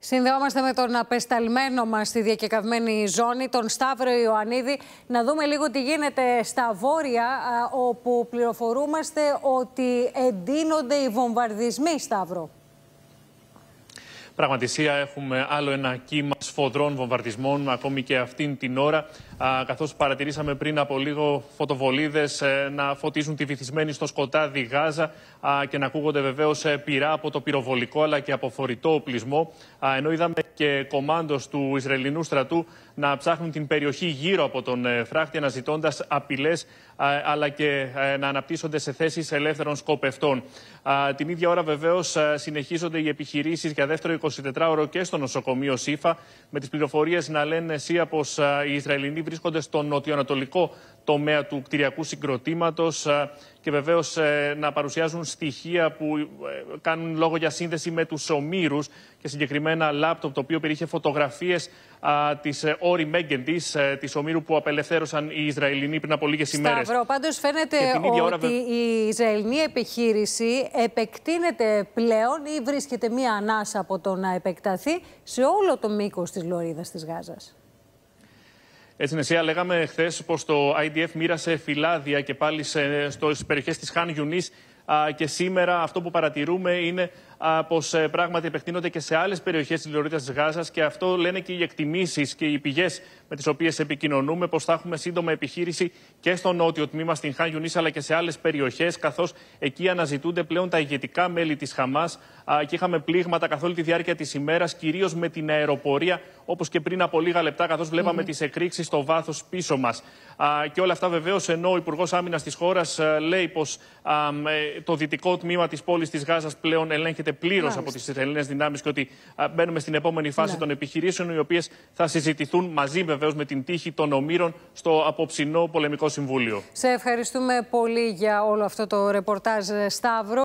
Συνδεόμαστε με τον απεσταλμένο μας στη διακεκαυμένη ζώνη, τον Σταύρο Ιωαννίδη, να δούμε λίγο τι γίνεται στα βόρεια, όπου πληροφορούμαστε ότι εντείνονται οι βομβαρδισμοί, Σταύρο. Πραγματισία έχουμε άλλο ένα κύμα σφοδρών βομβαρδισμών ακόμη και αυτήν την ώρα καθώς παρατηρήσαμε πριν από λίγο φωτοβολίδες ε, να φωτίζουν τη βυθισμένη στο σκοτάδι Γάζα και να ακούγονται βεβαίως ε, πυρά από το πυροβολικό αλλά και από φορητό οπλισμό ενώ είδαμε και κομμάντος του Ισραηλινού στρατού να ψάχνουν την περιοχή γύρω από τον ε, φράχτη αναζητώντας απειλές αλλά και να αναπτύσσονται σε θέσεις ελεύθερων σκοπευτών. Την ίδια ώρα βεβαίως συνεχίζονται οι επιχειρήσεις για δεύτερο 24ωρο και στο νοσοκομείο Σύφα, με τις πληροφορίες να λένε εσύ πως οι Ισραηλινοί βρίσκονται στο νοτιοανατολικό τομέα του κτηριακού συγκροτήματος και βεβαίως ε, να παρουσιάζουν στοιχεία που ε, κάνουν λόγο για σύνδεση με τους ομήρους και συγκεκριμένα λάπτοπ το οποίο περιείχε φωτογραφίες της ε, Όρη Μέγκεντη, τη ομήρου που απελευθέρωσαν οι Ισραηλινοί πριν από λίγες ημέρες. Σταυρό, πάντως φαίνεται ότι η Ισραηλινή επιχείρηση επεκτείνεται πλέον ή βρίσκεται μία ανάσα από το να επεκταθεί σε όλο το μήκος της λωρίδας της Γάζας. Έτσι, Νεσία, λέγαμε χθες πως το IDF μοίρασε φυλάδια και πάλι στις περιοχές της Χάν Γιουνής. Και σήμερα αυτό που παρατηρούμε είναι πως ε, πράγματι επεκτείνονται και σε άλλες περιοχές της Λεωρίδα τη Γάζας και αυτό λένε και οι εκτιμήσεις και οι πηγές με τις οποίες επικοινωνούμε, πως θα έχουμε σύντομα επιχείρηση και στο νότιο τμήμα, στην Χάγιουνή, αλλά και σε άλλες περιοχές, καθώς εκεί αναζητούνται πλέον τα ηγετικά μέλη της Χαμάς και είχαμε πλήγματα καθ' όλη τη διάρκεια της ημέρας, κυρίως με την αεροπορία, όπως και πριν από λίγα λεπτά, καθώς βλέπαμε mm. τις εκρήξεις στο βάθος πίσω μας. Και όλα αυτά βεβαίως ενώ ο Υπουργός Άμυνας της χώρας ε, λέει πως ε, το δυτικό τμήμα της πόλης της Γάζας πλέον ελέγχεται πλήρως από τις Ελληνέ δυνάμεις και ότι μπαίνουμε στην επόμενη φάση ναι. των επιχειρήσεων, οι οποίες θα συζητηθούν μαζί βεβαίως με την τύχη των ομήρων στο απόψινό Πολεμικό Συμβούλιο. Σε ευχαριστούμε πολύ για όλο αυτό το ρεπορτάζ, ε, Σταύρο.